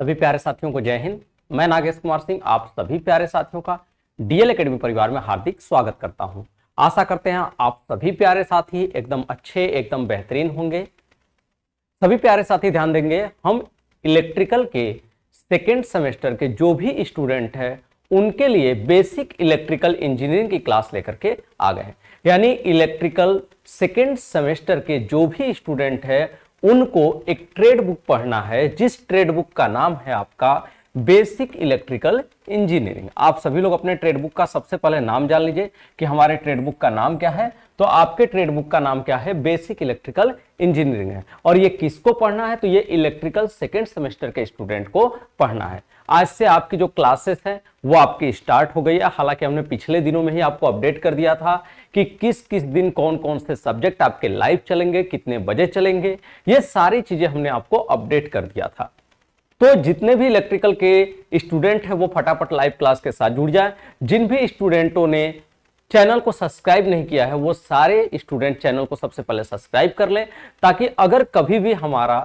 सभी प्यारे साथियों को जय हिंद मैं नागेश कुमार सिंह आप सभी प्यारे साथियों का डीएल एकेडमी परिवार में हार्दिक स्वागत करता हूं आशा करते हैं आप सभी प्यारे साथी एकदम अच्छे एकदम बेहतरीन होंगे सभी प्यारे साथी ध्यान देंगे हम इलेक्ट्रिकल के सेकेंड सेमेस्टर के जो भी स्टूडेंट है उनके लिए बेसिक इलेक्ट्रिकल इंजीनियरिंग की क्लास लेकर के आ गए यानी इलेक्ट्रिकल सेकेंड सेमेस्टर के जो भी स्टूडेंट है उनको एक ट्रेड बुक पढ़ना है जिस ट्रेड बुक का नाम है आपका बेसिक इलेक्ट्रिकल इंजीनियरिंग आप सभी लोग अपने ट्रेड बुक का सबसे पहले नाम जान लीजिए कि हमारे ट्रेड बुक का नाम क्या है तो आपके ट्रेड बुक का नाम क्या है बेसिक इलेक्ट्रिकल इंजीनियरिंग है और ये किसको पढ़ना है तो ये इलेक्ट्रिकल सेकेंड सेमेस्टर के स्टूडेंट को पढ़ना है आज से आपकी जो क्लासेस हैं वो आपकी स्टार्ट हो गई है हालांकि हमने पिछले दिनों में ही आपको अपडेट कर दिया था कि किस किस दिन कौन कौन से सब्जेक्ट आपके लाइव चलेंगे कितने बजे चलेंगे ये सारी चीज़ें हमने आपको अपडेट कर दिया था तो जितने भी इलेक्ट्रिकल के स्टूडेंट हैं वो फटाफट लाइव क्लास के साथ जुड़ जाए जिन भी स्टूडेंटों ने चैनल को सब्सक्राइब नहीं किया है वो सारे स्टूडेंट चैनल को सबसे पहले सब्सक्राइब कर लें ताकि अगर कभी भी हमारा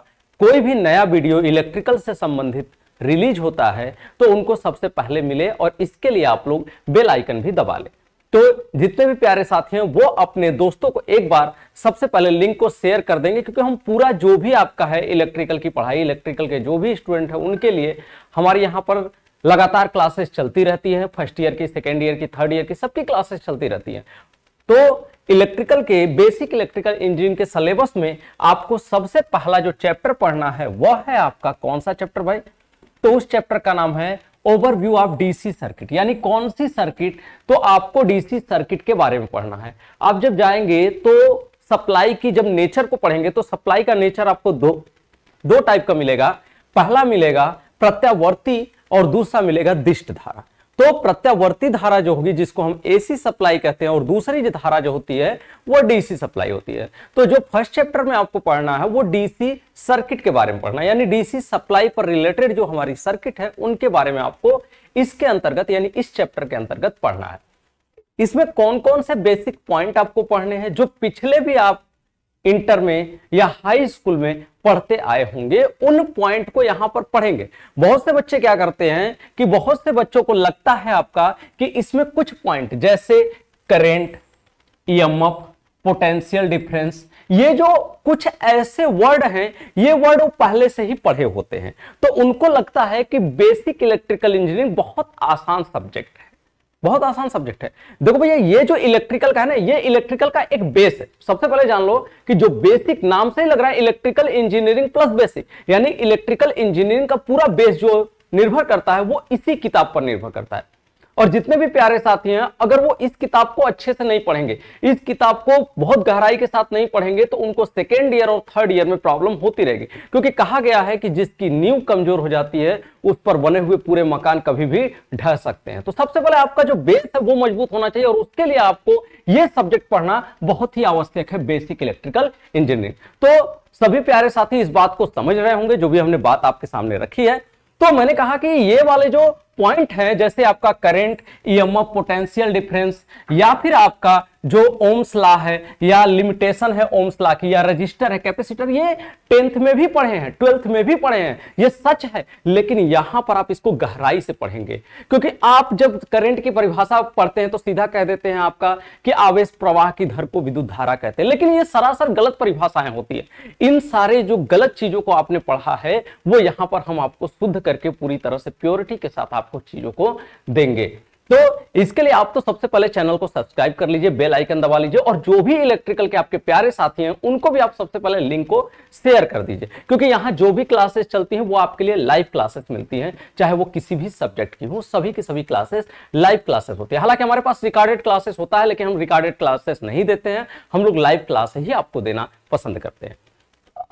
कोई भी नया वीडियो इलेक्ट्रिकल से संबंधित रिलीज होता है तो उनको सबसे पहले मिले और इसके लिए आप लोग बेल आइकन भी दबा लें तो जितने भी प्यारे साथी हैं वो अपने दोस्तों को एक बार सबसे पहले लिंक को शेयर कर देंगे क्योंकि हम पूरा जो भी आपका है इलेक्ट्रिकल की पढ़ाई इलेक्ट्रिकल के जो भी स्टूडेंट है उनके लिए हमारे यहाँ पर लगातार क्लासेस चलती रहती है फर्स्ट ईयर की सेकेंड ईयर की थर्ड ईयर की सबकी क्लासेस चलती रहती है तो इलेक्ट्रिकल के बेसिक इलेक्ट्रिकल इंजीनियरिंग के सिलेबस में आपको सबसे पहला जो चैप्टर पढ़ना है वह है आपका कौन सा चैप्टर भाई तो उस चैप्टर का नाम है ओवरव्यू ऑफ डीसी सर्किट यानी कौन सी सर्किट तो आपको डीसी सर्किट के बारे में पढ़ना है आप जब जाएंगे तो सप्लाई की जब नेचर को पढ़ेंगे तो सप्लाई का नेचर आपको दो दो टाइप का मिलेगा पहला मिलेगा प्रत्यावर्ती और दूसरा मिलेगा दिष्ट धारा तो प्रत्यावर्ती धारा जो होगी जिसको हम एसी सप्लाई कहते हैं और दूसरी जो धारा जो होती है वो डीसी सप्लाई होती है तो जो फर्स्ट चैप्टर में आपको पढ़ना है वो डीसी सर्किट के बारे में पढ़ना यानी डीसी सप्लाई पर रिलेटेड जो हमारी सर्किट है उनके बारे में आपको इसके अंतर्गत यानी इस चैप्टर के अंतर्गत पढ़ना है इसमें कौन कौन से बेसिक पॉइंट आपको पढ़ने हैं जो पिछले भी आप इंटर में या हाई स्कूल में पढ़ते आए होंगे उन पॉइंट को यहां पर पढ़ेंगे बहुत से बच्चे क्या करते हैं कि बहुत से बच्चों को लगता है आपका कि इसमें कुछ पॉइंट जैसे करेंट ईएमएफ पोटेंशियल डिफरेंस ये जो कुछ ऐसे वर्ड हैं ये वर्ड वो पहले से ही पढ़े होते हैं तो उनको लगता है कि बेसिक इलेक्ट्रिकल इंजीनियरिंग बहुत आसान सब्जेक्ट है बहुत आसान सब्जेक्ट है देखो भैया ये जो इलेक्ट्रिकल का है ना ये इलेक्ट्रिकल का एक बेस है सबसे पहले जान लो कि जो बेसिक नाम से ही लग रहा है इलेक्ट्रिकल इंजीनियरिंग प्लस बेसिक यानी इलेक्ट्रिकल इंजीनियरिंग का पूरा बेस जो निर्भर करता है वो इसी किताब पर निर्भर करता है और जितने भी प्यारे साथी हैं अगर वो इस किताब को अच्छे से नहीं पढ़ेंगे इस किताब को बहुत गहराई के साथ नहीं पढ़ेंगे तो उनको सेकेंड ईयर और थर्ड ईयर में प्रॉब्लम होती रहेगी क्योंकि कहा गया है कि जिसकी नींव कमजोर हो जाती है उस पर बने हुए पूरे मकान कभी भी ढह सकते हैं तो सबसे पहले आपका जो बेस है वो मजबूत होना चाहिए और उसके लिए आपको ये सब्जेक्ट पढ़ना बहुत ही आवश्यक है बेसिक इलेक्ट्रिकल इंजीनियरिंग तो सभी प्यारे साथी इस बात को समझ रहे होंगे जो भी हमने बात आपके सामने रखी है तो मैंने कहा कि ये वाले जो पॉइंट है जैसे आपका करेंट ईएमएफ पोटेंशियल डिफरेंस या फिर आपका जो ओम्स ला है या लिमिटेशन है ओम्स ला की या रजिस्टर है कैपेसिटर ये टेंथ में भी पढ़े हैं ट्वेल्थ में भी पढ़े हैं ये सच है लेकिन यहां पर आप इसको गहराई से पढ़ेंगे क्योंकि आप जब करंट की परिभाषा पढ़ते हैं तो सीधा कह देते हैं आपका कि आवेश प्रवाह की धर को विद्युत धारा कहते हैं लेकिन ये सरासर गलत परिभाषाएं होती है इन सारे जो गलत चीजों को आपने पढ़ा है वो यहां पर हम आपको शुद्ध करके पूरी तरह से प्योरिटी के साथ आपको चीजों को देंगे तो इसके लिए आप तो सबसे पहले चैनल को सब्सक्राइब कर लीजिए बेल आइकन दबा लीजिए और जो भी इलेक्ट्रिकल के आपके प्यारे साथी हैं उनको भी आप सबसे पहले लिंक को शेयर कर दीजिए क्योंकि यहाँ जो भी क्लासेस चलती हैं वो आपके लिए लाइव क्लासेस मिलती हैं चाहे वो किसी भी सब्जेक्ट की हो सभी की सभी क्लासेस लाइव क्लासेस होती है हालांकि हमारे पास रिकॉर्डेड क्लासेस होता है लेकिन हम रिकॉर्डेड क्लासेस नहीं देते हैं हम लोग लाइव क्लासेस ही आपको देना पसंद करते हैं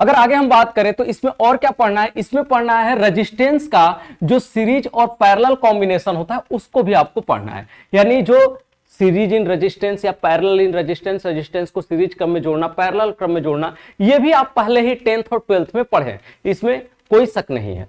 अगर आगे हम बात करें तो इसमें और क्या पढ़ना है इसमें पढ़ना है रेजिस्टेंस का जो सीरीज और पैरेलल कॉम्बिनेशन होता है उसको भी आपको पढ़ना है यानी जो सीरीज इन रेजिस्टेंस या पैरेलल इन रेजिस्टेंस रेजिस्टेंस को सीरीज क्रम में जोड़ना पैरेलल क्रम में जोड़ना ये भी आप पहले ही टेंथ और ट्वेल्थ में पढ़े इसमें कोई शक नहीं है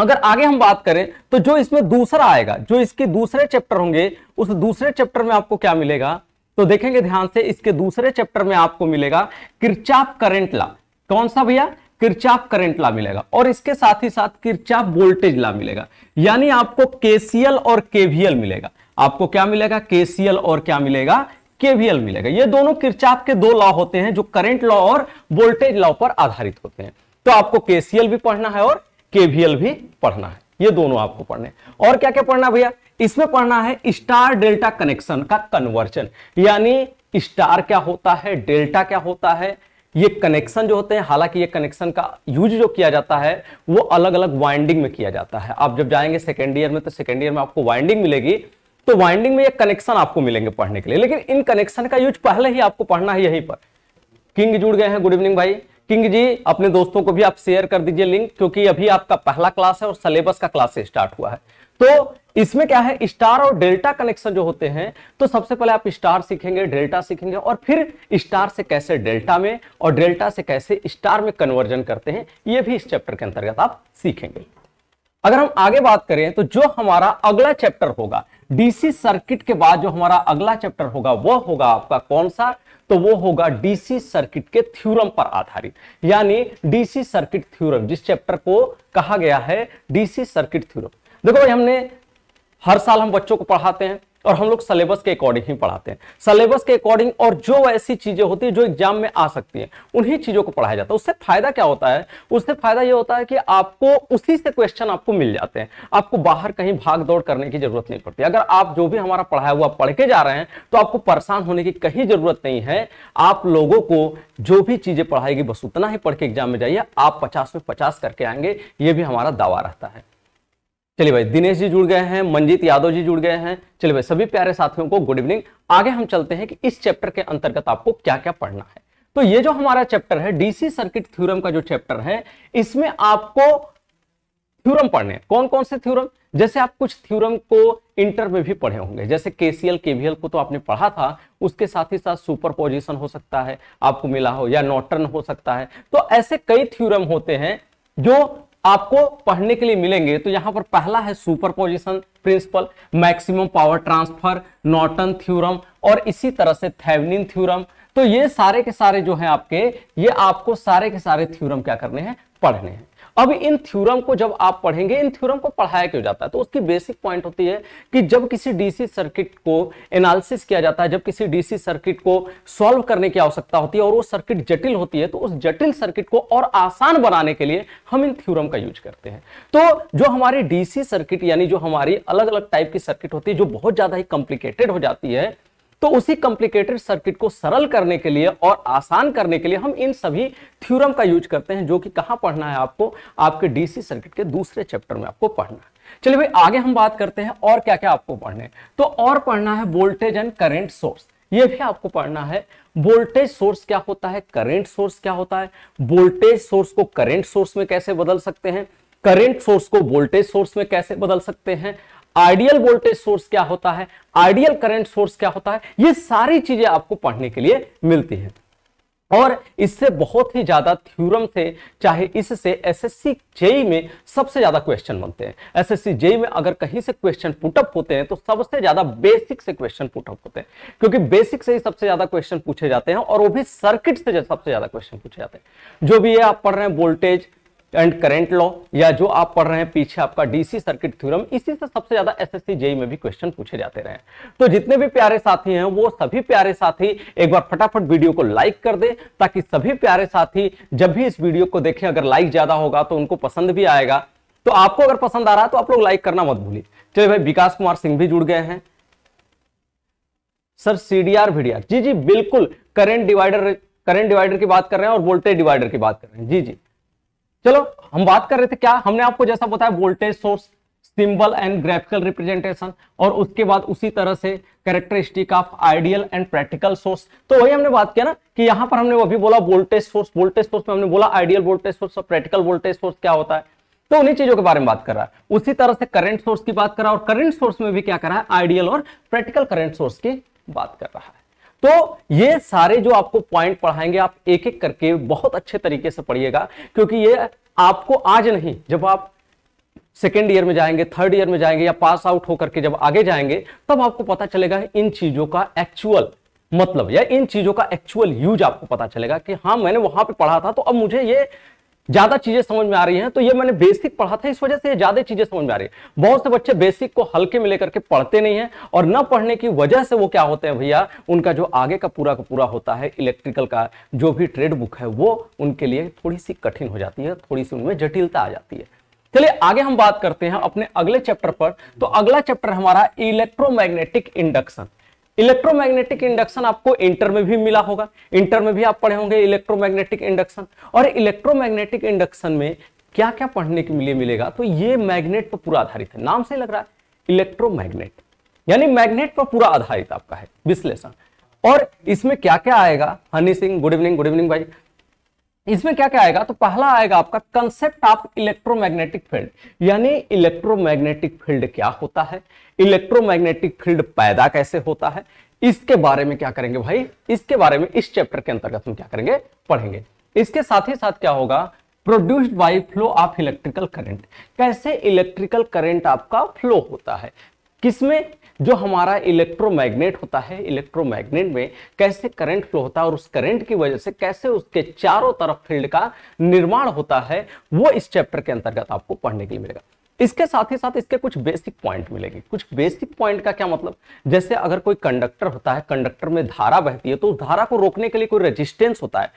अगर आगे हम बात करें तो जो इसमें दूसरा आएगा जो इसके दूसरे चैप्टर होंगे उस दूसरे चैप्टर में आपको क्या मिलेगा तो देखेंगे ध्यान से इसके दूसरे चैप्टर में आपको मिलेगा किरचाप करेंट ला कौन सा भैया किरचाप करंट ला मिलेगा और इसके साथ ही साथ किरचाप वोल्टेज ला मिलेगा यानी आपको केसीएल और केवीएल मिलेगा आपको क्या मिलेगा केसीएल और क्या मिलेगा केवीएल मिलेगा ये दोनों किरचाप के दो लॉ होते हैं जो करंट लॉ और वोल्टेज लॉ पर आधारित होते हैं तो आपको केसीएल भी पढ़ना है और केवीएल भी पढ़ना है ये दोनों आपको पढ़ने और क्या क्या पढ़ना भैया इसमें पढ़ना है स्टार डेल्टा कनेक्शन का कन्वर्जन यानी स्टार क्या होता है डेल्टा क्या होता है ये कनेक्शन जो होते हैं हालांकि ये कनेक्शन का यूज जो किया जाता है वो अलग अलग वाइंडिंग में किया जाता है आप जब जाएंगे सेकेंड ईयर में तो सेकेंड ईयर में आपको वाइंडिंग मिलेगी तो वाइंडिंग में ये कनेक्शन आपको मिलेंगे पढ़ने के लिए लेकिन इन कनेक्शन का यूज पहले ही आपको पढ़ना है यहीं पर किंग जुड़ गए हैं गुड इवनिंग भाई किंग जी अपने दोस्तों को भी आप शेयर कर दीजिए लिंक क्योंकि अभी आपका पहला क्लास है और सिलेबस का क्लास स्टार्ट हुआ है तो इसमें क्या है स्टार और डेल्टा कनेक्शन जो होते हैं तो सबसे पहले आप स्टार सीखेंगे डेल्टा सीखेंगे और फिर स्टार से कैसे डेल्टा में और डेल्टा से कैसे स्टार में कन्वर्जन करते हैं यह भी इस चैप्टर के अंतर्गत आप सीखेंगे अगर हम आगे बात करें तो जो हमारा अगला चैप्टर होगा डीसी सर्किट के बाद जो हमारा अगला चैप्टर होगा वह होगा आपका कौन सा तो वो होगा डीसी सर्किट के थ्योरम पर आधारित यानी डीसी सर्किट थ्योरम जिस चैप्टर को कहा गया है डीसी सर्किट थ्योरम देखो भाई हमने हर साल हम बच्चों को पढ़ाते हैं और हम लोग सिलेबस के अकॉर्डिंग ही पढ़ाते हैं सिलेबस के अकॉर्डिंग और जो ऐसी चीजें होती है जो एग्जाम में आ सकती हैं उन्हीं चीजों को पढ़ाया जाता है उससे फायदा क्या होता है उससे फायदा ये होता है कि आपको उसी से क्वेश्चन आपको मिल जाते हैं आपको बाहर कहीं भाग दौड़ करने की जरूरत नहीं पड़ती अगर आप जो भी हमारा पढ़ाया हुआ पढ़ के जा रहे हैं तो आपको परेशान होने की कहीं जरूरत नहीं है आप लोगों को जो भी चीजें पढ़ाएगी बस उतना ही पढ़ के एग्जाम में जाइए आप पचास में पचास करके आएंगे ये भी हमारा दावा रहता है चलिए भाई दिनेश जी जुड़ गए हैं मंजीत यादव जी जुड़ गए हैं चलिए भाई सभी प्यारे साथियों को गुड इवनिंग आगे हम चलते हैं कि इस चैप्टर के अंतर्गत आपको क्या क्या पढ़ना है तो ये जो हमारा चैप्टर है डीसी सर्किट थ्योरम का जो चैप्टर है इसमें आपको थ्योरम पढ़ने हैं कौन कौन से थ्योरम जैसे आप कुछ थ्योरम को इंटर में भी पढ़े होंगे जैसे केसीएल केवीएल को तो आपने पढ़ा था उसके साथ ही साथ सुपर पोजिशन हो सकता है आपको मिला हो या नॉटर्न हो सकता है तो ऐसे कई थ्योरम होते हैं जो आपको पढ़ने के लिए मिलेंगे तो यहां पर पहला है superposition principle maximum power transfer Norton theorem और इसी तरह से थेवनिन थ्योरम तो ये सारे के सारे जो है आपके ये आपको सारे के सारे थ्योरम क्या करने हैं पढ़ने हैं अब इन थ्योरम को जब आप पढ़ेंगे इन थ्योरम को पढ़ाया क्यों जाता है तो उसकी बेसिक पॉइंट होती है कि जब किसी डीसी सर्किट को एनालिसिस किया जाता है जब किसी डीसी सर्किट को सॉल्व करने की आवश्यकता होती है और वो सर्किट जटिल होती है तो उस जटिल सर्किट को और आसान बनाने के लिए हम इन थ्योरम का यूज करते हैं तो जो हमारी डीसी सर्किट यानी जो हमारी अलग अलग टाइप की सर्किट होती है जो बहुत ज्यादा ही कॉम्प्लिकेटेड हो जाती है तो उसी कॉम्प्लिकेटेड सर्किट को सरल करने के लिए और आसान करने के लिए हम इन सभी थ्योरम का यूज करते हैं जो कि कहां पढ़ना है आपको आपके डीसी सर्किट के दूसरे चैप्टर में आपको पढ़ना चलिए भाई आगे हम बात करते हैं और क्या क्या आपको पढ़ने तो और पढ़ना है वोल्टेज एंड करेंट सोर्स ये भी आपको पढ़ना है वोल्टेज सोर्स क्या होता है करेंट सोर्स क्या होता है वोल्टेज सोर्स को करेंट सोर्स में कैसे बदल सकते हैं करेंट सोर्स को वोल्टेज सोर्स में कैसे बदल सकते हैं आइडियल वोल्टेज सोर्स क्या होता है आइडियल करंट सोर्स क्या होता है ये सारी चीजें आपको पढ़ने के लिए मिलती है और इससे बहुत ही ज्यादा थ्योरम से चाहे इससे एसएससी जेई में सबसे ज्यादा क्वेश्चन बनते हैं एसएससी जेई में अगर कहीं से क्वेश्चन पुटअप होते हैं तो सबसे ज्यादा बेसिक से क्वेश्चन पुटअप होते हैं क्योंकि बेसिक से ही सबसे ज्यादा क्वेश्चन पूछे जाते हैं और वो भी सर्किट से सबसे ज्यादा क्वेश्चन पूछे जाते हैं जो भी ये आप पढ़ रहे हैं वोल्टेज एंड करेंट लॉ या जो आप पढ़ रहे हैं पीछे आपका डीसी सर्किट थ्योरम इसी से सबसे ज्यादा एसएससी जेई e में भी क्वेश्चन पूछे जाते रहे तो जितने भी प्यारे साथी हैं वो सभी प्यारे साथी एक बार फटाफट वीडियो को लाइक कर दे ताकि सभी प्यारे साथी जब भी इस वीडियो को देखें अगर लाइक ज्यादा होगा तो उनको पसंद भी आएगा तो आपको अगर पसंद आ रहा है तो आप लोग लाइक करना मत भूलिए चलिए भाई विकास कुमार सिंह भी जुड़ गए हैं सर सीडीआर वीडीआर जी जी बिल्कुल करेंट डिवाइडर करेंट डिवाइडर की बात कर रहे हैं और वोल्टेज डिवाइडर की बात कर रहे हैं जी जी चलो हम बात कर रहे थे क्या हमने आपको जैसा बताया voltage source symbol and graphical representation और उसके बाद उसी तरह से characteristic of ideal and practical source तो वही हमने बात किया ना कि यहां पर हमने अभी बोला वोल्टेज सोर्स वोल्टेज सोर्स में हमने बोला आइडियल वोल्टेज सोर्स और प्रैक्टिकल वोल्टेज सोर्स क्या होता है तो उन्हीं चीजों के बारे में बात कर रहा है उसी तरह से करंट सोर्स की बात कर रहा है और करंट सोर्स में भी क्या कर रहा है आइडियल और प्रैक्टिकल करंट सोर्स की बात कर रहा है तो ये सारे जो आपको पॉइंट पढ़ाएंगे आप एक एक करके बहुत अच्छे तरीके से पढ़िएगा क्योंकि ये आपको आज नहीं जब आप सेकेंड ईयर में जाएंगे थर्ड ईयर में जाएंगे या पास आउट होकर के जब आगे जाएंगे तब आपको पता चलेगा इन चीजों का एक्चुअल मतलब या इन चीजों का एक्चुअल यूज आपको पता चलेगा कि हाँ मैंने वहां पे पढ़ा था तो अब मुझे ये ज्यादा चीजें समझ में आ रही हैं तो ये मैंने बेसिक पढ़ा था इस वजह से ज्यादा चीजें समझ में आ रही है बहुत से बच्चे बेसिक को हल्के में लेकर के पढ़ते नहीं है और न पढ़ने की वजह से वो क्या होते हैं भैया उनका जो आगे का पूरा का पूरा होता है इलेक्ट्रिकल का जो भी ट्रेड बुक है वो उनके लिए थोड़ी सी कठिन हो जाती है थोड़ी सी उनमें जटिलता आ जाती है चलिए आगे हम बात करते हैं अपने अगले चैप्टर पर तो अगला चैप्टर हमारा इलेक्ट्रोमैग्नेटिक इंडक्शन इलेक्ट्रोमैग्नेटिक इंडक्शन आपको इंटर में भी मिला होगा इंटर में भी आप पढ़े होंगे इलेक्ट्रोमैग्नेटिक इंडक्शन और इलेक्ट्रोमैग्नेटिक इंडक्शन में क्या क्या पढ़ने के लिए मिलेगा तो ये मैग्नेट पर पूरा आधारित है नाम से लग रहा है इलेक्ट्रोमैग्नेट यानी मैग्नेट पर पूरा आधारित आपका है विश्लेषण और इसमें क्या क्या आएगा Honey Singh good evening good evening भाई इसमें क्या क्या आएगा तो पहला आएगा आपका कंसेप्ट ऑफ इलेक्ट्रोमैग्नेटिक फील्ड यानी इलेक्ट्रोमैग्नेटिक फील्ड क्या होता है इलेक्ट्रोमैग्नेटिक फील्ड पैदा कैसे होता है इसके बारे में क्या करेंगे भाई इसके बारे में इस चैप्टर के अंतर्गत हम क्या करेंगे पढ़ेंगे इसके साथ ही साथ क्या होगा produced by flow of electrical current कैसे इलेक्ट्रिकल करेंट आपका फ्लो होता है किसमें जो हमारा इलेक्ट्रोमैग्नेट होता है इलेक्ट्रोमैग्नेट में कैसे करंट फ्लो होता है और उस करंट की वजह से कैसे उसके चारों तरफ फील्ड का निर्माण होता है वो इस चैप्टर के अंतर्गत आपको पढ़ने के लिए मिलेगा इसके साथ ही साथ इसके कुछ बेसिक पॉइंट मिलेंगे कुछ बेसिक पॉइंट का क्या मतलब जैसे अगर कोई कंडक्टर होता है कंडक्टर में धारा बहती है तो उस धारा को रोकने के लिए कोई रेजिस्टेंस होता है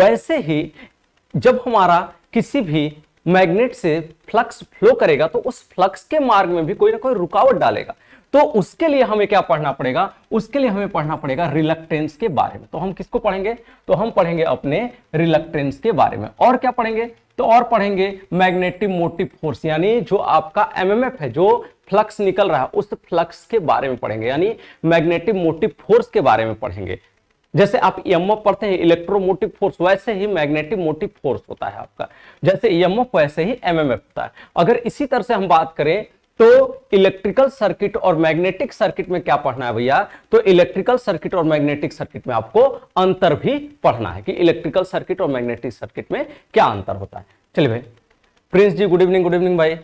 वैसे ही जब हमारा किसी भी मैग्नेट से फ्लक्स फ्लो करेगा तो उस फ्लक्स के मार्ग में भी कोई ना कोई रुकावट डालेगा तो उसके लिए हमें क्या पढ़ना पड़ेगा उसके लिए हमें पढ़ना पड़ेगा रिलक्टेंस के बारे में तो हम किसको पढ़ेंगे तो हम पढ़ेंगे अपने रिलक्टेंस के बारे में और क्या पढ़ेंगे तो और पढ़ेंगे मैग्नेटिक मोटिव फोर्स यानी जो आपका एमएमएफ है जो फ्लक्स निकल रहा है उस फ्लक्स के बारे में पढ़ेंगे यानी मैग्नेटिक मोटिव फोर्स के बारे में पढ़ेंगे जैसे आप एमएफ पढ़ते हैं इलेक्ट्रोमोटिव फोर्स वैसे ही मैग्नेटिक मोटिव फोर्स होता है आपका जैसे एमएफ वैसे ही एमएमएफ होता है अगर इसी तरह से हम बात करें तो इलेक्ट्रिकल सर्किट और मैग्नेटिक सर्किट में क्या पढ़ना है भैया तो इलेक्ट्रिकल सर्किट और मैग्नेटिक सर्किट में आपको अंतर भी पढ़ना है कि इलेक्ट्रिकल सर्किट और मैग्नेटिक सर्किट में क्या अंतर होता है चलिए भाई Prince ji good evening good evening भाई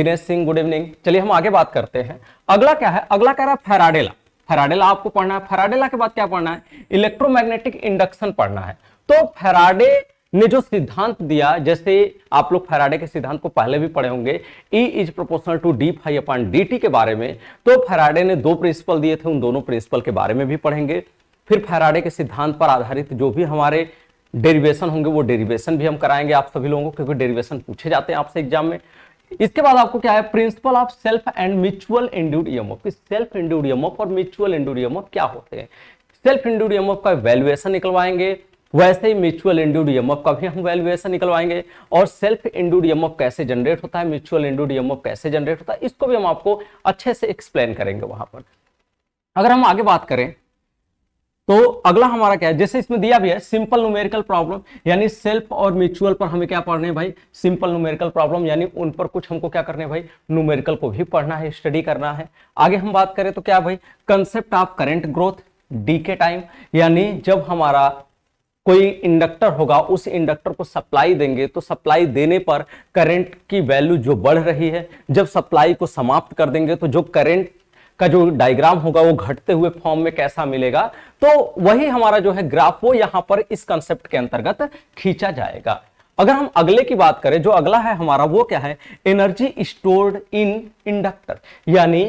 दिनेश सिंह गुड इवनिंग चलिए हम आगे बात करते हैं अगला क्या है अगला कह रहा है फेराडेला फेराडेला आपको पढ़ना है फेराडेला के बाद क्या पढ़ना है इलेक्ट्रोमैग्नेटिक इंडक्शन पढ़ना है तो फेराडे ने जो सिद्धांत दिया जैसे आप लोग फेराडे के सिद्धांत को पहले भी पढ़े होंगे E is proportional to d phi upon d के बारे में तो फेराडे ने दो प्रिंसिपल दिए थे उन दोनों प्रिंसिपल के बारे में भी पढ़ेंगे फिर फेराडे के सिद्धांत पर आधारित जो भी हमारे डेरिवेशन होंगे वो डेरिवेशन भी हम कराएंगे आप सभी लोगों को क्योंकि डेरिवेशन पूछे जाते हैं आपसे एग्जाम में इसके बाद आपको क्या है principle of self and mutual induced EMF self induced और म्यूचुअल इंड्यूड क्या होते हैं सेल्फ इंड्यूड का वैल्यूएशन निकलवाएंगे वैसे ही म्यूचुअल इंड्यूड का भी हम वैल्यूएशन निकलवाएंगे और सेल्फ इंड्यूड कैसे जनरेट होता है म्यूचुअल इंड्यूड कैसे जनरेट होता है इसको भी हम आपको अच्छे से एक्सप्लेन करेंगे वहां पर अगर हम आगे बात करें तो अगला हमारा क्या है जैसे इसमें दिया भी है सिंपल न्यूमेरिकल प्रॉब्लम यानी सेल्फ और म्यूचुअल पर हमें क्या पढ़ने भाई सिंपल न्यूमेरिकल प्रॉब्लम यानी उन पर कुछ हमको क्या करने भाई न्यूमेरिकल को भी पढ़ना है स्टडी करना है आगे हम बात करें तो क्या भाई concept of current growth decay time यानी जब हमारा कोई इंडक्टर होगा उस इंडक्टर को सप्लाई देंगे तो सप्लाई देने पर करंट की वैल्यू जो बढ़ रही है जब सप्लाई को समाप्त कर देंगे तो जो करंट का जो डायग्राम होगा वो घटते हुए फॉर्म में कैसा मिलेगा तो वही हमारा जो है ग्राफ वो यहां पर इस कंसेप्ट के अंतर्गत खींचा जाएगा अगर हम अगले की बात करें जो अगला है हमारा वो क्या है एनर्जी स्टोर्ड इन इंडक्टर यानी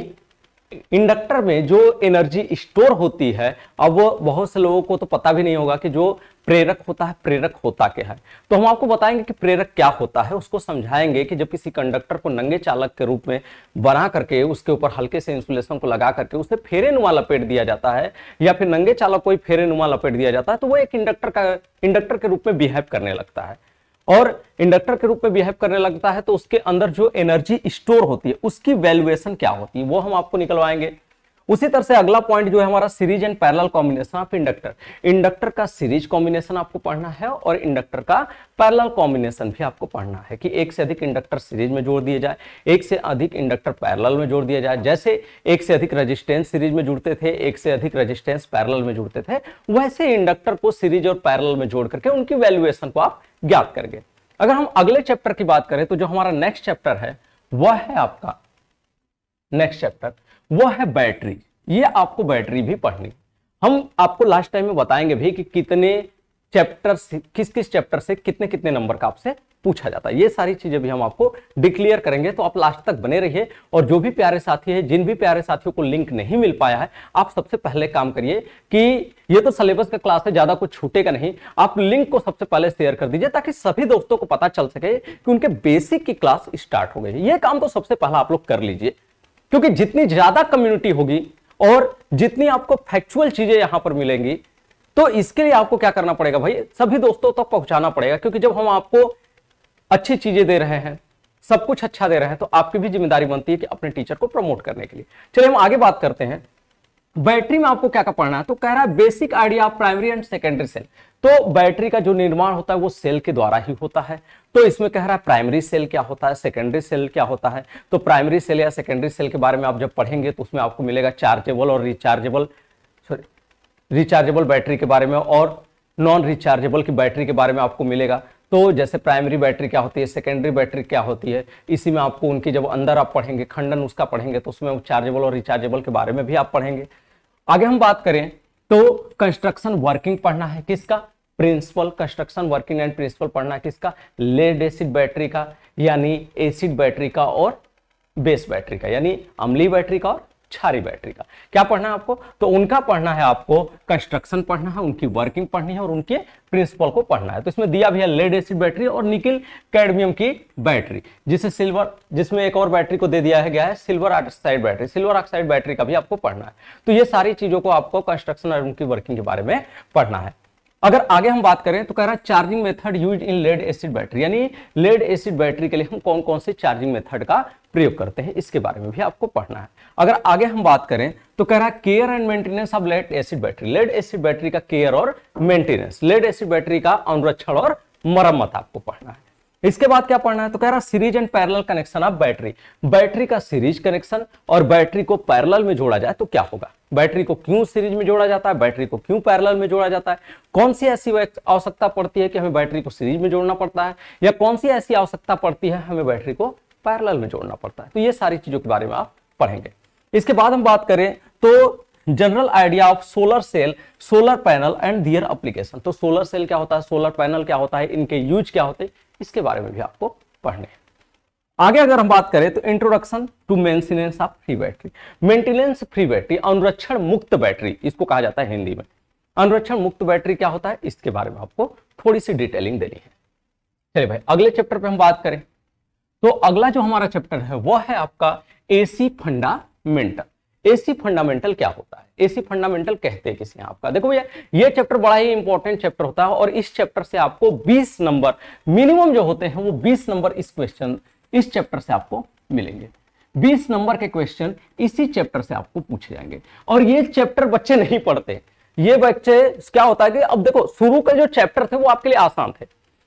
इंडक्टर में जो एनर्जी स्टोर होती है अब बहुत से लोगों को तो पता भी नहीं होगा कि जो प्रेरक होता है प्रेरक होता क्या है तो हम आपको बताएंगे कि प्रेरक क्या होता है उसको समझाएंगे कि जब किसी कंडक्टर को नंगे चालक के रूप में बना करके उसके ऊपर हल्के से इंसुलेशन को लगा करके उसे फेरे नुमा लपेट दिया जाता है या फिर नंगे चालक को ही फेरे नुमा लपेट दिया जाता है तो वो एक इंडक्टर का इंडक्टर के रूप में बिहेव करने लगता है और इंडक्टर के रूप में बिहेव करने लगता है तो उसके अंदर जो एनर्जी स्टोर होती है उसकी वैल्यूएशन क्या होती है वो हम आपको निकलवाएंगे उसी तरह से अगला पॉइंट जो है हमारा series and parallel combination of inductor inductor का सीरीज कॉम्बिनेशन आपको पढ़ना है और इंडक्टर का पैरेलल कॉम्बिनेशन भी आपको पढ़ना है कि एक से अधिक इंडक्टर सीरीज में जोड़ दिए जाए एक से अधिक इंडक्टर पैरेलल में जोड़ दिया जाए जैसे एक से अधिक रजिस्टेंस सीरीज में जुड़ते थे एक से अधिक रजिस्टेंस पैरेलल में जुड़ते थे वैसे इंडक्टर को सीरीज और पैरेलल में जोड़ करके उनकी वैल्यूएशन को आप ज्ञात करेंगे अगर हम अगले चैप्टर की बात करें तो जो हमारा नेक्स्ट चैप्टर है वह है आपका नेक्स्ट चैप्टर वह है बैटरी ये आपको बैटरी भी पढ़नी हम आपको लास्ट टाइम में बताएंगे भी कि कितने चैप्टर से किस किस चैप्टर से कितने कितने नंबर का आपसे पूछा जाता है ये सारी चीजें भी हम आपको डिक्लेयर करेंगे तो आप लास्ट तक बने रहिए और जो भी प्यारे साथी है जिन भी प्यारे साथियों को लिंक नहीं मिल पाया है आप सबसे पहले काम करिए कि ये तो सिलेबस का क्लास है ज्यादा कुछ छूटेगा नहीं आप लिंक को सबसे पहले शेयर कर दीजिए ताकि सभी दोस्तों को पता चल सके कि उनके बेसिक की क्लास स्टार्ट हो गई ये काम तो सबसे पहला आप लोग कर लीजिए क्योंकि जितनी ज्यादा कम्युनिटी होगी और जितनी आपको फैक्चुअल चीजें यहां पर मिलेंगी तो इसके लिए आपको क्या करना पड़ेगा भाई सभी दोस्तों तक तो पहुंचाना पड़ेगा क्योंकि जब हम आपको अच्छी चीजें दे रहे हैं सब कुछ अच्छा दे रहे हैं तो आपकी भी जिम्मेदारी बनती है कि अपने टीचर को प्रमोट करने के लिए चलिए हम आगे बात करते हैं बैटरी में आपको क्या क्या पढ़ना है तो कह रहा है basic idea primary and secondary cell तो बैटरी का जो निर्माण होता है वो सेल के द्वारा ही होता है तो इसमें कह रहा है प्राइमरी सेल क्या होता है सेकेंडरी सेल क्या होता है तो प्राइमरी सेल या सेकेंडरी सेल के बारे में आप जब पढ़ेंगे तो उसमें आपको मिलेगा चार्जेबल और रिचार्जेबल सॉरी रिचार्जेबल बैटरी के बारे में और नॉन रिचार्जेबल की बैटरी के बारे में आपको मिलेगा तो जैसे प्राइमरी बैटरी क्या होती है सेकेंडरी बैटरी क्या होती है इसी में आपको उनकी जब अंदर आप पढ़ेंगे खंडन उसका पढ़ेंगे तो उसमें चार्जेबल और रिचार्जेबल के बारे में भी आप पढ़ेंगे आगे हम बात करें तो कंस्ट्रक्शन वर्किंग पढ़ना है किसका principle construction working and principle पढ़ना है किसका लेड एसिड बैटरी का यानी एसिड बैटरी का और बेस बैटरी का यानी अम्ली बैटरी का और छारी बैटरी का क्या पढ़ना है आपको तो उनका पढ़ना है आपको कंस्ट्रक्शन पढ़ना है उनकी वर्किंग पढ़नी है और उनके प्रिंसिपल को पढ़ना है तो इसमें दिया भी है लेड एसिड बैटरी और निकिल कैडमियम की बैटरी जिसे सिल्वर जिसमें एक और बैटरी को दे दिया है गया है silver oxide battery silver oxide battery का भी आपको पढ़ना है तो ये सारी चीजों को आपको कंस्ट्रक्शन और उनकी वर्किंग के बारे में पढ़ना है अगर आगे हम बात करें तो कह रहा है charging method use in lead acid battery यानी लेड एसिड बैटरी के लिए हम कौन कौन से चार्जिंग मेथड का प्रयोग करते हैं इसके बारे में भी आपको पढ़ना है अगर आगे हम बात करें तो कह रहा है care and maintenance of lead acid battery lead acid battery का केयर और मेंटेनेंस लेड एसिड बैटरी का अनुरक्षण और मरम्मत आपको पढ़ना है इसके बाद क्या पढ़ना है तो कह रहा है series and parallel connection of battery battery का सीरीज कनेक्शन और बैटरी को पैरल में जोड़ा जाए तो क्या होगा बैटरी को क्यों सीरीज में जोड़ा जाता है बैटरी को क्यों पैरेलल में जोड़ा जाता है कौन सी ऐसी आवश्यकता पड़ती है कि हमें बैटरी को सीरीज में जोड़ना पड़ता है या कौन सी ऐसी आवश्यकता पड़ती है हमें बैटरी को पैरेलल में जोड़ना पड़ता है तो ये सारी चीजों के बारे में आप पढ़ेंगे इसके बाद हम बात करें तो general idea of solar cell solar panel and their application तो सोलर सेल क्या होता है सोलर पैनल क्या होता है इनके यूज क्या होते हैं इसके बारे में भी आपको पढ़ने हैं आगे अगर हम बात करें तो introduction to maintenance of free battery maintenance free battery अनुरक्षण मुक्त बैटरी इसको कहा जाता है हिंदी में अनुरक्षण मुक्त बैटरी क्या होता है इसके बारे में आपको थोड़ी सी डिटेलिंग देनी है चलिए भाई अगले चैप्टर पे हम बात करें तो अगला जो हमारा चैप्टर है वह है आपका एसी फंडामेंटल एसी फंडामेंटल क्या होता है एसी फंडामेंटल कहते हैं किसी आपका देखो भैया ये चैप्टर बड़ा ही इंपॉर्टेंट चैप्टर होता है और इस चैप्टर से आपको 20 नंबर मिनिमम जो होते हैं वो 20 नंबर इस क्वेश्चन इस चैप्टर से आपको मिलेंगे 20 नंबर के क्वेश्चन इसी चैप्टर से आपको पूछे जाएंगे और ये चैप्टर बच्चे नहीं पढ़ते ये बच्चे क्या होता है कि अब देखो शुरू के जो चैप्टर थे वो आपके लिए आसान थे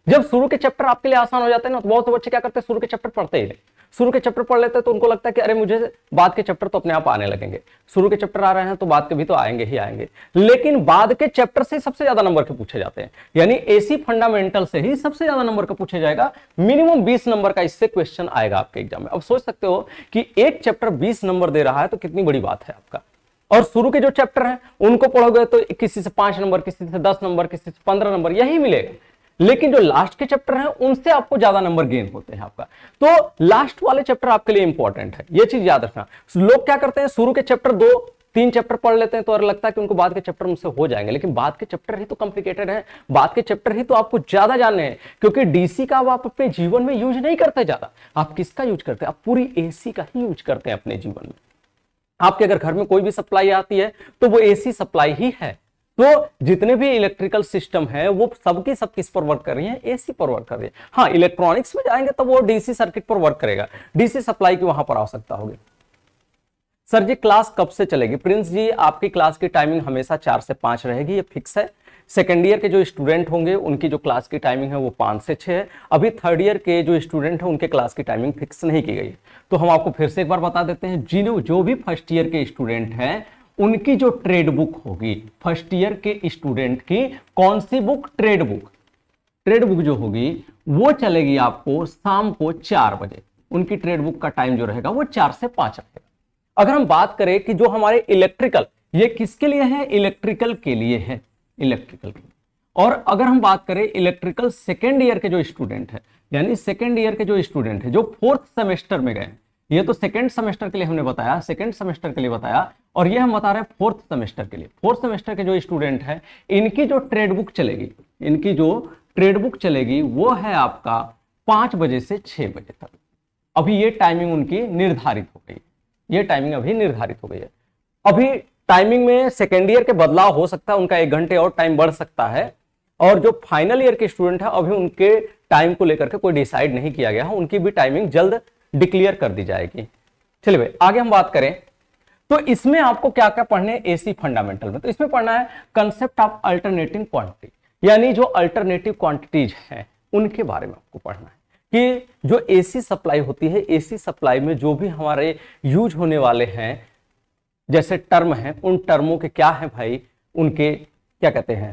जब शुरू के चैप्टर आपके लिए आसान हो जाते हैं ना तो बहुत से बच्चे क्या करते हैं शुरू के चैप्टर पढ़ते ही नहीं शुरू के चैप्टर पढ़ लेते हैं तो उनको लगता है कि अरे मुझे बाद के चैप्टर तो अपने आप आने लगेंगे शुरू के चैप्टर आ रहे हैं तो बाद के भी तो आएंगे ही आएंगे लेकिन बाद के चैप्टर से सबसे ज्यादा नंबर के पूछे जाते हैं यानी एसी फंडामेंटल से ही सबसे ज्यादा नंबर का पूछा जाएगा मिनिमम बीस नंबर का इससे क्वेश्चन आएगा आपके एग्जाम में अब सोच सकते हो कि एक चैप्टर बीस नंबर दे रहा है तो कितनी बड़ी बात है आपका और शुरू के जो चैप्टर हैं उनको पढ़ोगे तो किसी से पांच नंबर किसी से दस नंबर किसी से पंद्रह नंबर यही मिलेगा लेकिन जो लास्ट के चैप्टर हैं उनसे आपको ज्यादा नंबर गेन होते हैं आपका तो लास्ट वाले चैप्टर आपके लिए इंपॉर्टेंट है ये चीज याद रखना लोग क्या करते हैं शुरू के चैप्टर दो तीन चैप्टर पढ़ लेते हैं तो और लगता है कि उनको बाद के चैप्टर उनसे हो जाएंगे लेकिन बाद के चैप्टर ही तो कॉम्प्लिकेटेड है बाद के चैप्टर ही तो आपको ज्यादा जानने हैं क्योंकि डीसी का आप अपने जीवन में यूज नहीं करते ज्यादा आप किसका यूज करते हैं आप पूरी एसी का ही यूज करते हैं अपने जीवन में आपके अगर घर में कोई भी सप्लाई आती है तो वो एसी सप्लाई ही है तो जितने भी इलेक्ट्रिकल सिस्टम है वो सबकी सब किस पर वर्क कर रही है एसी पर वर्क कर रही है हाँ इलेक्ट्रॉनिक्स में जाएंगे तो वो डीसी सर्किट पर वर्क करेगा डीसी सप्लाई की वहां पर आवश्यकता होगी सर जी क्लास कब से चलेगी प्रिंस जी आपकी क्लास की टाइमिंग हमेशा चार से पांच रहेगी ये फिक्स है सेकेंड ईयर के जो स्टूडेंट होंगे उनकी जो क्लास की टाइमिंग है वो पाँच से छः है अभी थर्ड ईयर के जो स्टूडेंट हैं उनके क्लास की टाइमिंग फिक्स नहीं की गई तो हम आपको फिर से एक बार बता देते हैं जिन जो भी फर्स्ट ईयर के स्टूडेंट हैं उनकी जो ट्रेड बुक होगी फर्स्ट ईयर के स्टूडेंट की कौन सी book trade book trade book जो होगी वो चलेगी आपको शाम को चार बजे उनकी ट्रेड बुक का टाइम जो रहेगा वो चार से पांच रहेगा अगर हम बात करें कि जो हमारे इलेक्ट्रिकल ये किसके लिए है इलेक्ट्रिकल के लिए है इलेक्ट्रिकल के और अगर हम बात करें इलेक्ट्रिकल सेकेंड ईयर के जो स्टूडेंट है यानी सेकेंड ईयर के जो स्टूडेंट है जो फोर्थ सेमेस्टर में गए हैं ये तो सेकेंड सेमेस्टर के लिए हमने बताया सेकेंड सेमेस्टर के लिए बताया और ये हम बता रहे हैं फोर्थ सेमेस्टर के लिए फोर्थ सेमेस्टर के जो स्टूडेंट है इनकी जो ट्रेड बुक चलेगी इनकी जो ट्रेड बुक चलेगी वो है आपका पांच बजे से छह बजे तक अभी ये टाइमिंग उनकी निर्धारित हो गई ये टाइमिंग अभी निर्धारित हो गई है अभी टाइमिंग में सेकेंड ईयर के बदलाव हो सकता है उनका एक घंटे और टाइम बढ़ सकता है और जो फाइनल ईयर के स्टूडेंट है अभी उनके टाइम को लेकर के कोई डिसाइड नहीं किया गया है उनकी भी टाइमिंग जल्द डिक्लेयर कर दी जाएगी चलिए भाई आगे हम बात करें तो इसमें आपको क्या क्या पढ़ने एसी फंडामेंटल में तो इसमें पढ़ना है कंसेप्ट ऑफ अल्टरनेटिंग क्वांटिटी यानी जो अल्टरनेटिव क्वांटिटीज हैं उनके बारे में आपको पढ़ना है कि जो एसी सप्लाई होती है एसी सप्लाई में जो भी हमारे यूज होने वाले हैं जैसे टर्म हैं उन टर्मों के क्या है भाई उनके क्या कहते हैं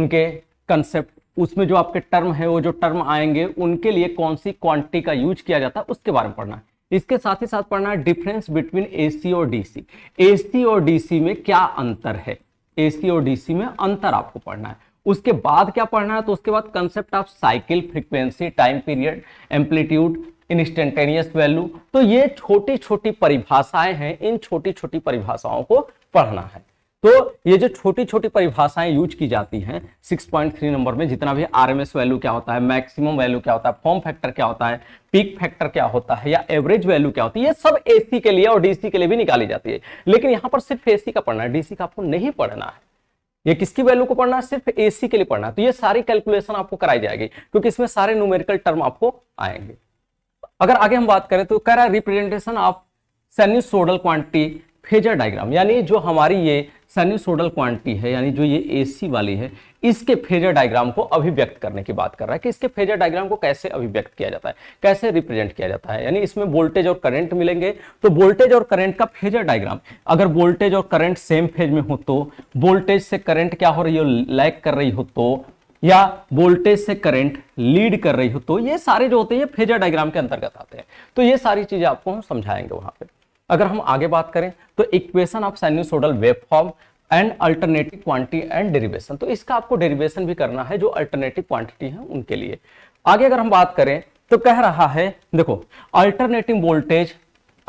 उनके कंसेप्ट उसमें जो आपके टर्म है वो जो टर्म आएंगे उनके लिए कौन सी क्वांटिटी का यूज किया जाता है उसके बारे में पढ़ना है इसके साथ ही साथ पढ़ना है डिफरेंस बिटवीन एसी और डीसी एसी और डीसी में क्या अंतर है एसी और डीसी में अंतर आपको पढ़ना है उसके बाद क्या पढ़ना है तो उसके बाद concept of cycle frequency time period amplitude instantaneous value तो ये छोटी छोटी परिभाषाएं हैं इन छोटी छोटी परिभाषाओं को पढ़ना है तो ये जो छोटी छोटी परिभाषाएं यूज की जाती हैं 6.3 नंबर में जितना भी आरएमएस वैल्यू क्या होता है मैक्सिमम वैल्यू क्या होता है फॉर्म फैक्टर क्या होता है पीक फैक्टर क्या होता है या एवरेज वैल्यू क्या होती है ये सब एसी के लिए और डीसी के लिए भी निकाली जाती है लेकिन यहां पर सिर्फ एसी का पढ़ना है डीसी का आपको नहीं पढ़ना है ये किसकी वैल्यू को पढ़ना है सिर्फ एसी के लिए पढ़ना है तो ये सारी कैलकुलेशन आपको कराई जाएगी क्योंकि इसमें सारे न्यूमेरिकल टर्म आपको आएंगे अगर आगे हम बात करें तो कह रहा है representation of sinusoidal quantity phasor diagram यानी जो हमारी ये सैन्यूसोडल क्वांटिटी है यानी जो ये एसी वाली है इसके फेजर डायग्राम को अभिव्यक्त करने की बात कर रहा है कि इसके फेजर डायग्राम को कैसे अभिव्यक्त किया जाता है कैसे रिप्रेजेंट किया जाता है यानी इसमें वोल्टेज और करंट मिलेंगे तो वोल्टेज और करंट का फेजर डायग्राम अगर वोल्टेज और करंट सेम फेज में हो तो वोल्टेज से करंट क्या हो रही हो लैक कर रही हो तो या वोल्टेज से करंट लीड कर रही हो तो ये सारे जो होते हैं ये फेजर डायग्राम के अंतर्गत आते हैं तो ये सारी चीजें आपको हम समझाएंगे वहां पर अगर हम आगे बात करें तो equation of sinusoidal waveform and alternative quantity and derivation तो इसका आपको डेरिवेशन भी करना है जो अल्टरनेटिव क्वांटिटी है उनके लिए आगे अगर हम बात करें तो कह रहा है देखो alternative voltage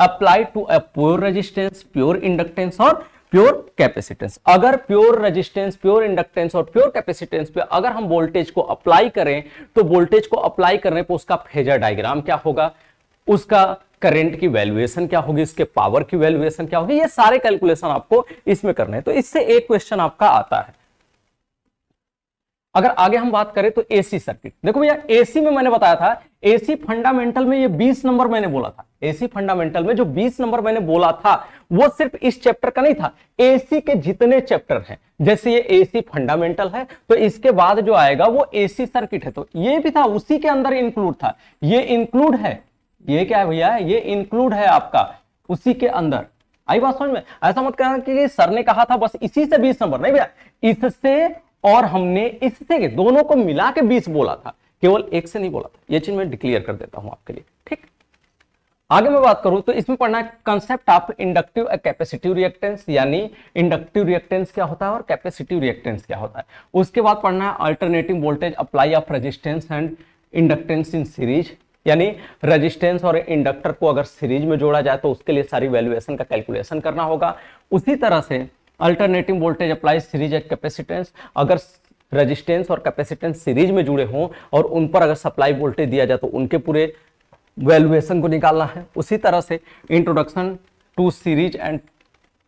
apply to a pure resistance pure inductance और प्योर कैपेसिटेंस अगर प्योर रेजिस्टेंस प्योर इंडक्टेंस और प्योर कैपेसिटेंस पे अगर हम वोल्टेज को अप्लाई करें तो वोल्टेज को अप्लाई करने पर उसका फेजर डायग्राम क्या होगा उसका करंट की वैल्यूएशन क्या होगी इसके पावर की वैल्यूएशन क्या होगी ये सारे कैलकुलेशन आपको इसमें करने हैं तो इससे एक क्वेश्चन आपका आता है अगर आगे हम बात करें तो एसी सर्किट देखो भैया एसी में मैंने बताया था एसी फंडामेंटल में ये 20 नंबर मैंने बोला था एसी फंडामेंटल में जो 20 नंबर मैंने बोला था वो सिर्फ इस चैप्टर का नहीं था एसी के जितने चैप्टर हैं जैसे ये एसी फंडामेंटल है तो इसके बाद जो आएगा वो एसी सर्किट है तो ये भी था उसी के अंदर इंक्लूड था ये इंक्लूड है ये क्या है भैया ये इंक्लूड है आपका उसी के अंदर आई बात समझ में ऐसा मत कहना कि सर ने कहा था बस इसी से बीस नंबर नहीं भैया इससे और हमने इससे दोनों को मिला के बीस बोला था केवल एक से नहीं बोला था यह चीज मैं डिक्लेयर कर देता हूं आपके लिए ठीक आगे मैं बात करूं तो इसमें पढ़ना है concept of inductive capacitive reactance यानी इंडक्टिव रिएक्टेंस क्या होता है और कैपेसिटिव रिएक्टेंस क्या होता है उसके बाद पढ़ना है alternative voltage apply of resistance and inductance in series यानी रेजिस्टेंस और इंडक्टर को अगर सीरीज में जोड़ा जाए तो उसके लिए सारी वैल्यूएशन का कैलकुलेशन करना होगा उसी तरह से alternating voltage apply series at capacitance अगर रेजिस्टेंस और कैपेसिटेंस सीरीज में जुड़े हों और उन पर अगर सप्लाई वोल्टेज दिया जाए तो उनके पूरे वैल्यूएशन को निकालना है उसी तरह से introduction to series and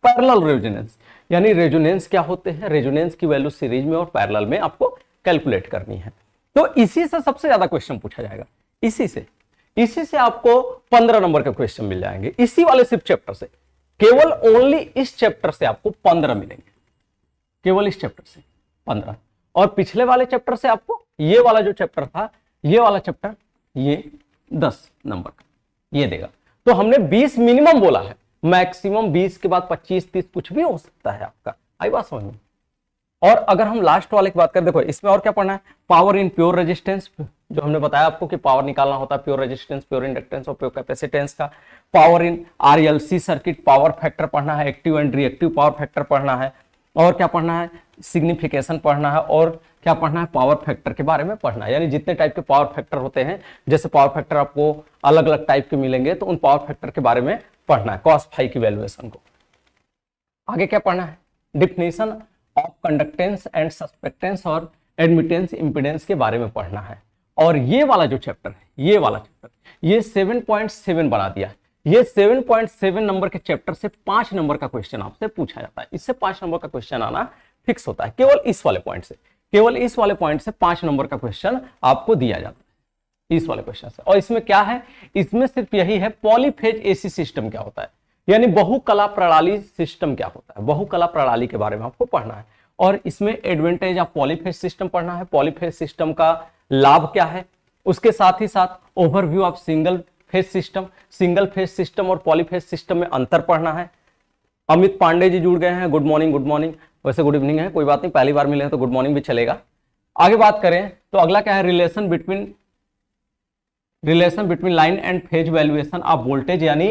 parallel resonance यानी रेजोनेंस क्या होते हैं रेजोनेंस की वैल्यू सीरीज में और पैरेलल में आपको कैलकुलेट करनी है तो इसी से सबसे ज्यादा क्वेश्चन पूछा जाएगा इसी से इसी से आपको पंद्रह नंबर के क्वेश्चन मिल जाएंगे इसी वाले सिर्फ चैप्टर से केवल ओनली इस चैप्टर से आपको पंद्रह मिलेंगे केवल इस चैप्टर से पंद्रह और पिछले वाले चैप्टर से आपको ये वाला जो चैप्टर था ये वाला चैप्टर ये दस नंबर का ये देगा तो हमने बीस मिनिमम बोला है मैक्सिमम बीस के बाद पच्चीस तीस कुछ भी हो सकता है आपका आई बात समझ में और अगर हम लास्ट वाले की बात करें देखो इसमें और क्या पढ़ना है पावर इन प्योर रेजिस्टेंस जो हमने बताया आपको कि पावर निकालना होता है प्योर रेजिस्टेंस प्योर इंडक्टेंस और प्योर कैपेसिटेंस का power in RLC circuit power factor पढ़ना है active and reactive power factor पढ़ना है और क्या पढ़ना है सिग्निफिकेशन पढ़ना है और क्या पढ़ना है पावर फैक्टर के बारे में पढ़ना है यानी जितने टाइप के पावर फैक्टर होते हैं जैसे पावर फैक्टर आपको अलग अलग टाइप के मिलेंगे तो उन पावर फैक्टर के बारे में पढ़ना है कॉस्ट फाइव की वैल्यूएशन को आगे क्या पढ़ना है definition of conductance and susceptance और एडमिटेंस इम्पिडेंस के बारे में पढ़ना है और ये वाला जो चैप्टर है ये वाला चैप्टर ये 7.7 बना दिया ये 7.7 नंबर के चैप्टर से पांच नंबर का क्वेश्चन आपसे पूछा जाता है इससे पांच नंबर का क्वेश्चन आना फिक्स होता है केवल इस वाले पॉइंट से केवल इस वाले पॉइंट से पांच नंबर का क्वेश्चन आपको दिया जाता है इस वाले क्वेश्चन से और इसमें क्या है इसमें सिर्फ यही है पॉलीफेज एसी सिस्टम क्या होता है यानी बहुकला प्रणाली सिस्टम क्या होता है बहुकला प्रणाली के बारे में आपको पढ़ना है और इसमें एडवांटेज या पॉलीफेज सिस्टम पढ़ना है पॉलीफेज सिस्टम का लाभ क्या है उसके साथ ही साथ overview of single phase system single phase system और पॉलीफेज सिस्टम में अंतर पढ़ना है अमित पांडे जी जुड़ गए हैं गुड मॉर्निंग गुड मॉर्निंग वैसे गुड इवनिंग है कोई बात नहीं पहली बार मिले हैं तो गुड मॉर्निंग भी चलेगा आगे बात करें तो अगला क्या है relation between relation between line and phase valuation आप वोल्टेज यानी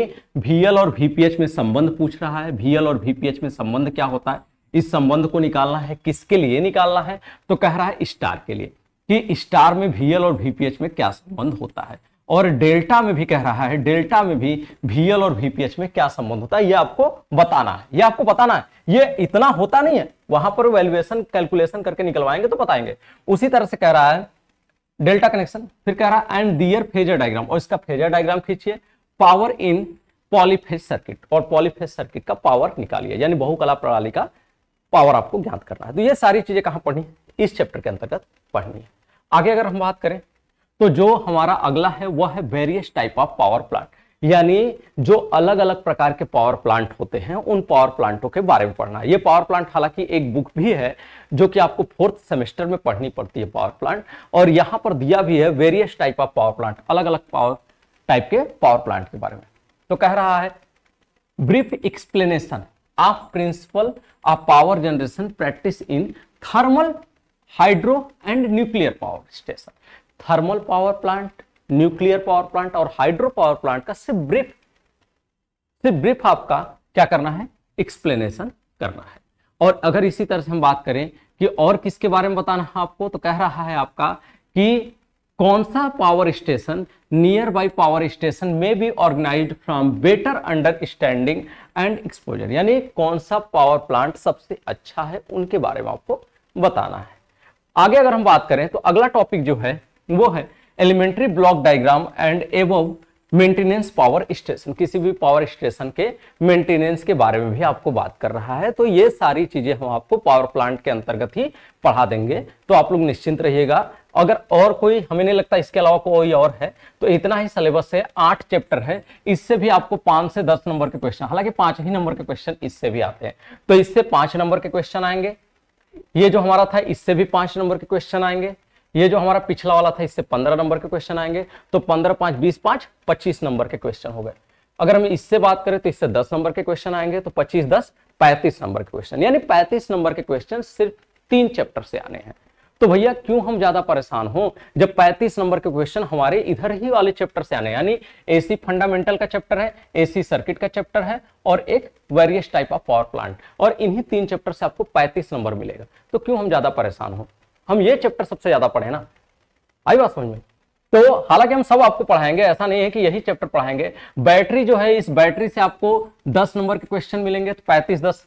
VL और एच में संबंध पूछ रहा है VL और एच में संबंध क्या होता है इस संबंध को निकालना है किसके लिए निकालना है तो कह रहा है स्टार के लिए कि स्टार में एल और एच में क्या संबंध होता है और डेल्टा में भी कह रहा है डेल्टा में भी वीएल और एच में क्या संबंध होता है यह आपको बताना है यह आपको बताना है ये इतना होता नहीं है वहां पर वैल्यूएशन कैलकुलेशन करके निकलवाएंगे तो बताएंगे उसी तरह से कह रहा है डेल्टा कनेक्शन फिर कह रहा है एंड दियर फेजर डायग्राम और इसका फेजर डायग्राम खींचिए पावर इन पॉलीफेज सर्किट और पॉलीफेज सर्किट का पावर निकालिए यानी बहुकला प्रणाली का पावर आपको ज्ञात करना है तो ये सारी चीजें कहां पढ़नी है इस चैप्टर के अंतर्गत पढ़नी है आगे अगर हम बात करें तो जो हमारा अगला है वह है various type of power plant यानी जो अलग अलग प्रकार के पावर प्लांट होते हैं उन पावर प्लांटों के बारे में पढ़ना ये पावर प्लांट हालांकि एक बुक भी है जो कि आपको फोर्थ सेमेस्टर में पढ़नी पड़ती है पावर प्लांट और यहां पर दिया भी है various type of power plant अलग अलग पावर टाइप के पावर प्लांट के बारे में तो कह रहा है brief explanation of principle of power generation practice in thermal hydro and nuclear power station thermal power plant nuclear power plant और हाइड्रो पावर प्लांट का सिर्फ ब्रीफ सिर्फ ब्रीफ आपका क्या करना है एक्सप्लेनेशन करना है और अगर इसी तरह से हम बात करें कि और किसके बारे में बताना है आपको तो कह रहा है आपका कि कौन सा power station near by power station में be organise from better understanding and exposure यानी कौन सा पावर प्लांट सबसे अच्छा है उनके बारे में आपको बताना है आगे अगर हम बात करें तो अगला टॉपिक जो है वो है एलिमेंट्री ब्लॉक डायग्राम एंड एवं मेंटेनेंस पावर स्टेशन किसी भी पावर स्टेशन के मेंटेनेंस के बारे में भी आपको बात कर रहा है तो ये सारी चीजें हम आपको पावर प्लांट के अंतर्गत ही पढ़ा देंगे तो आप लोग निश्चिंत रहिएगा अगर और कोई हमें नहीं लगता इसके अलावा कोई और है तो इतना ही सिलेबस है आठ चैप्टर है इससे भी आपको पांच से दस नंबर के क्वेश्चन हालांकि पांच ही नंबर के क्वेश्चन इससे भी आते हैं तो इससे पांच नंबर के क्वेश्चन आएंगे ये जो हमारा था इससे भी पांच नंबर के क्वेश्चन आएंगे ये जो हमारा पिछला वाला था इससे पंद्रह नंबर के क्वेश्चन आएंगे तो पंद्रह पांच बीस पांच पच्चीस नंबर के क्वेश्चन हो गए अगर हम इससे बात करें तो इससे दस नंबर के क्वेश्चन आएंगे तो पच्चीस दस पैंतीस नंबर के क्वेश्चन यानी पैंतीस नंबर के क्वेश्चन सिर्फ तीन चैप्टर से आने हैं तो भैया क्यों हम ज्यादा परेशान हो जब 35 नंबर के क्वेश्चन हमारे इधर ही वाले चैप्टर से आने यानी एसी फंडामेंटल का चैप्टर है एसी सर्किट का चैप्टर है और एक various type of power plant और इन्हीं तीन चैप्टर से आपको 35 नंबर मिलेगा तो क्यों हम ज्यादा परेशान हो हम ये चैप्टर सबसे ज्यादा पढ़े ना आई बात समझ में तो हालांकि हम सब आपको पढ़ाएंगे ऐसा नहीं है कि यही चैप्टर पढ़ाएंगे बैटरी जो है इस बैटरी से आपको 10 नंबर के क्वेश्चन मिलेंगे तो 35 दस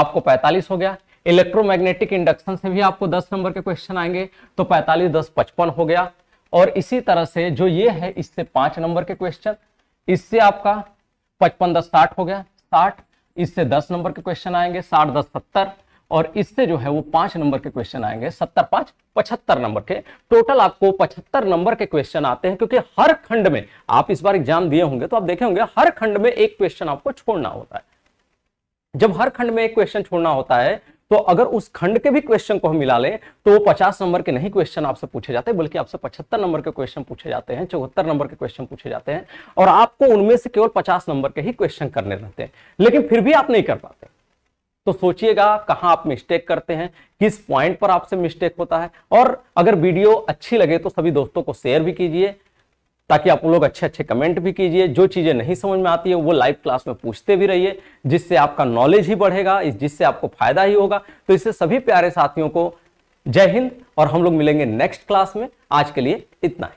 आपको 45 हो गया इलेक्ट्रोमैग्नेटिक इंडक्शन से भी आपको 10 नंबर के क्वेश्चन आएंगे तो 45 दस पचपन हो गया और इसी तरह से जो ये है इससे पांच नंबर के क्वेश्चन इससे आपका पचपन दस साठ हो गया साठ इससे दस नंबर के क्वेश्चन आएंगे साठ दस सत्तर और इससे जो है वो पांच नंबर के क्वेश्चन आएंगे सत्तर पांच पचहत्तर नंबर के टोटल आपको पचहत्तर नंबर के क्वेश्चन आते हैं क्योंकि हर खंड में आप इस बार एग्जाम दिए होंगे तो आप देखे होंगे हर खंड में एक क्वेश्चन आपको छोड़ना होता है जब हर खंड में एक क्वेश्चन छोड़ना होता है तो अगर उस खंड के भी क्वेश्चन को हम मिला लें तो वो पचास नंबर के नहीं क्वेश्चन आपसे पूछे जाते बल्कि आपसे पचहत्तर नंबर के क्वेश्चन पूछे जाते हैं चौहत्तर नंबर के क्वेश्चन पूछे जाते हैं और आपको उनमें से केवल पचास नंबर के ही क्वेश्चन करने रहते हैं लेकिन फिर भी आप नहीं कर पाते तो सोचिएगा कहाँ आप मिस्टेक करते हैं किस पॉइंट पर आपसे मिस्टेक होता है और अगर वीडियो अच्छी लगे तो सभी दोस्तों को शेयर भी कीजिए ताकि आप लोग अच्छे अच्छे कमेंट भी कीजिए जो चीज़ें नहीं समझ में आती है वो लाइव क्लास में पूछते भी रहिए जिससे आपका नॉलेज ही बढ़ेगा जिससे आपको फायदा ही होगा तो इससे सभी प्यारे साथियों को जय हिंद और हम लोग मिलेंगे नेक्स्ट क्लास में आज के लिए इतना